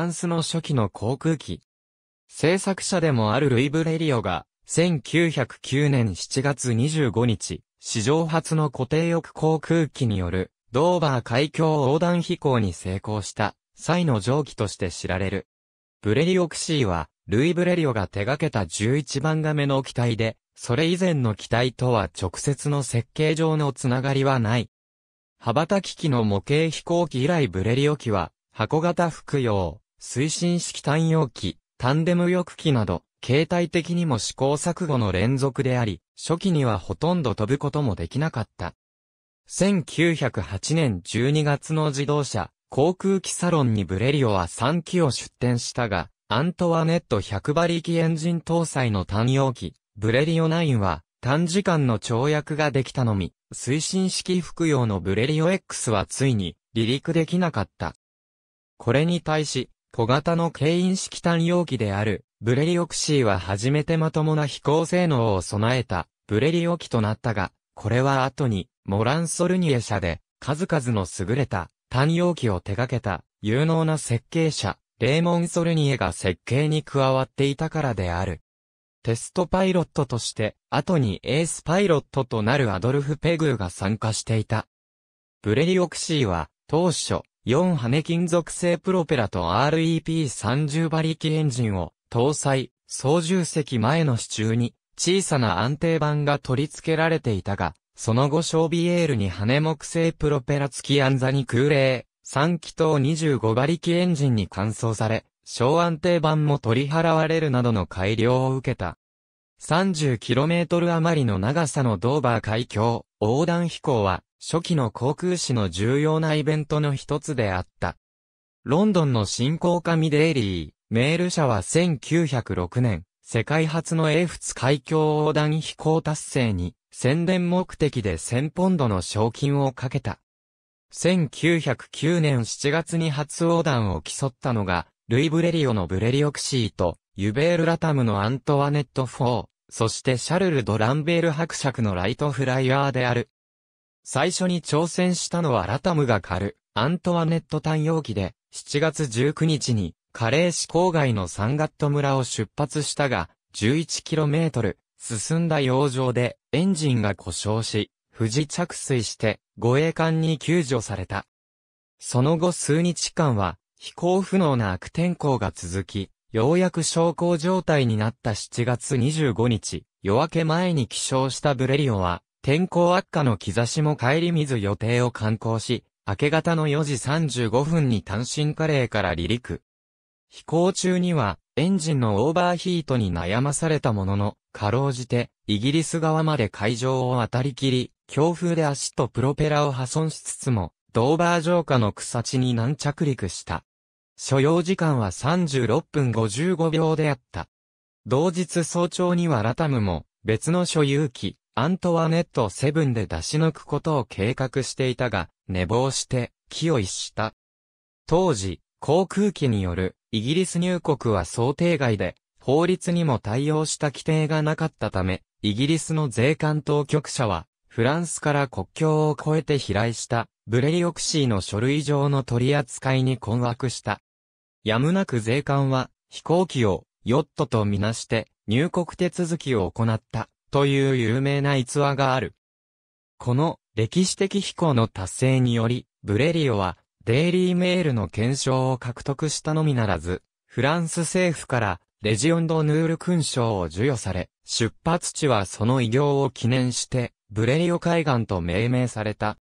ランスの初期の航空機。制作者でもあるルイ・ブレリオが、1909年7月25日、史上初の固定翼航空機による、ドーバー海峡横断飛行に成功した、際の蒸気として知られる。ブレリオクシーは、ルイ・ブレリオが手掛けた11番画目の機体で、それ以前の機体とは直接の設計上のつながりはない。羽ばたき機の模型飛行機以来ブレリオ機は、箱型服用、推進式単容器、タンデム翼機など、形態的にも試行錯誤の連続であり、初期にはほとんど飛ぶこともできなかった。1908年12月の自動車、航空機サロンにブレリオは3機を出展したが、アントワネット100馬力エンジン搭載の単容機、ブレリオ9は、短時間の跳躍ができたのみ、推進式服用のブレリオ X はついに、離陸できなかった。これに対し、小型の軽飲式単容器である、ブレリオクシーは初めてまともな飛行性能を備えた、ブレリオ機となったが、これは後に、モランソルニエ社で、数々の優れた、単容器を手掛けた、有能な設計者、レーモン・ソルニエが設計に加わっていたからである。テストパイロットとして、後にエースパイロットとなるアドルフ・ペグーが参加していた。ブレリオクシーは、当初、4羽金属製プロペラと REP30 馬力エンジンを搭載、操縦席前の支柱に小さな安定板が取り付けられていたが、その後ショービエールに羽木製プロペラ付きアンザに空冷、3気筒25馬力エンジンに換装され、小安定板も取り払われるなどの改良を受けた。30km 余りの長さのドーバー海峡横断飛行は初期の航空史の重要なイベントの一つであった。ロンドンの新興紙デイリー、メール社は1906年、世界初の英仏海峡横断飛行達成に、宣伝目的で1000ポンドの賞金をかけた。1909年7月に初横断を競ったのが、ルイ・ブレリオのブレリオクシーと、ユベール・ラタムのアントワネット・フォー、そしてシャルル・ド・ランベール伯爵のライトフライヤーである。最初に挑戦したのはラタムが狩る、アントワネット単容機で、7月19日に、カレー市郊外のサンガット村を出発したが、11km 進んだ洋上でエンジンが故障し、不時着水して護衛艦に救助された。その後数日間は飛行不能な悪天候が続き、ようやく昇降状態になった7月25日、夜明け前に起床したブレリオは天候悪化の兆しも帰り見ず予定を観光し、明け方の4時35分に単身カレーから離陸。飛行中には、エンジンのオーバーヒートに悩まされたものの、かろうじて、イギリス側まで海上を渡りきり、強風で足とプロペラを破損しつつも、ドーバー城下の草地に軟着陸した。所要時間は36分55秒であった。同日早朝にはラタムも、別の所有機、アントワネット・セブンで出し抜くことを計画していたが、寝坊して、気を逸した。当時、航空機によるイギリス入国は想定外で、法律にも対応した規定がなかったため、イギリスの税関当局者は、フランスから国境を越えて飛来したブレリオクシーの書類上の取り扱いに困惑した。やむなく税関は飛行機をヨットとみなして入国手続きを行った。という有名な逸話がある。この歴史的飛行の達成により、ブレリオはデイリーメールの検証を獲得したのみならず、フランス政府からレジオンド・ヌール勲章を授与され、出発地はその偉業を記念して、ブレリオ海岸と命名された。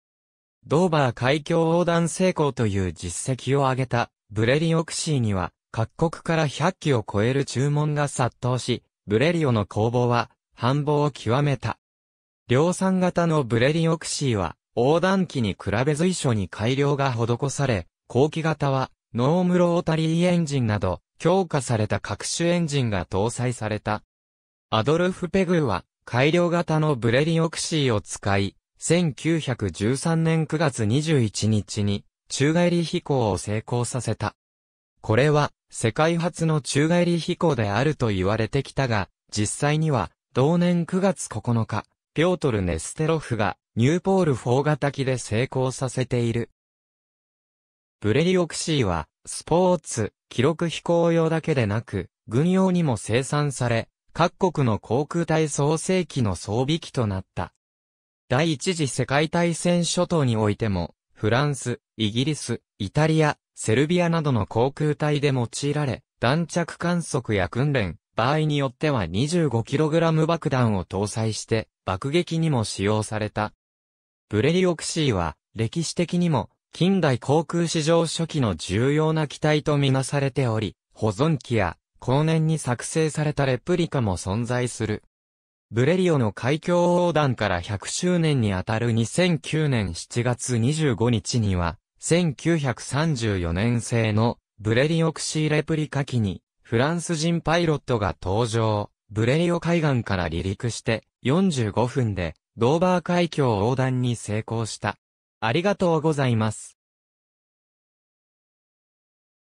ドーバー海峡横断成功という実績を挙げた、ブレリオクシーには、各国から100機を超える注文が殺到し、ブレリオの工房は、繁忙を極めた。量産型のブレリオクシーは、横断機に比べ随所に改良が施され、後期型は、ノームロータリーエンジンなど、強化された各種エンジンが搭載された。アドルフ・ペグーは、改良型のブレリオクシーを使い、1913年9月21日に、宙返り飛行を成功させた。これは、世界初の宙返り飛行であると言われてきたが、実際には、同年9月9日、ピョートル・ネステロフがニューポール4型機で成功させている。ブレリオクシーは、スポーツ、記録飛行用だけでなく、軍用にも生産され、各国の航空隊創成機の装備機となった。第一次世界大戦初頭においても、フランス、イギリス、イタリア、セルビアなどの航空隊で用いられ、弾着観測や訓練、場合によっては 25kg 爆弾を搭載して爆撃にも使用された。ブレリオクシーは歴史的にも近代航空史上初期の重要な機体とみなされており、保存機や後年に作成されたレプリカも存在する。ブレリオの海峡横断から100周年にあたる2009年7月25日には、1934年製のブレリオクシーレプリカ機にフランス人パイロットが登場、ブレリオ海岸から離陸して、45分で、ドーバー海峡横断に成功した。ありがとうございます。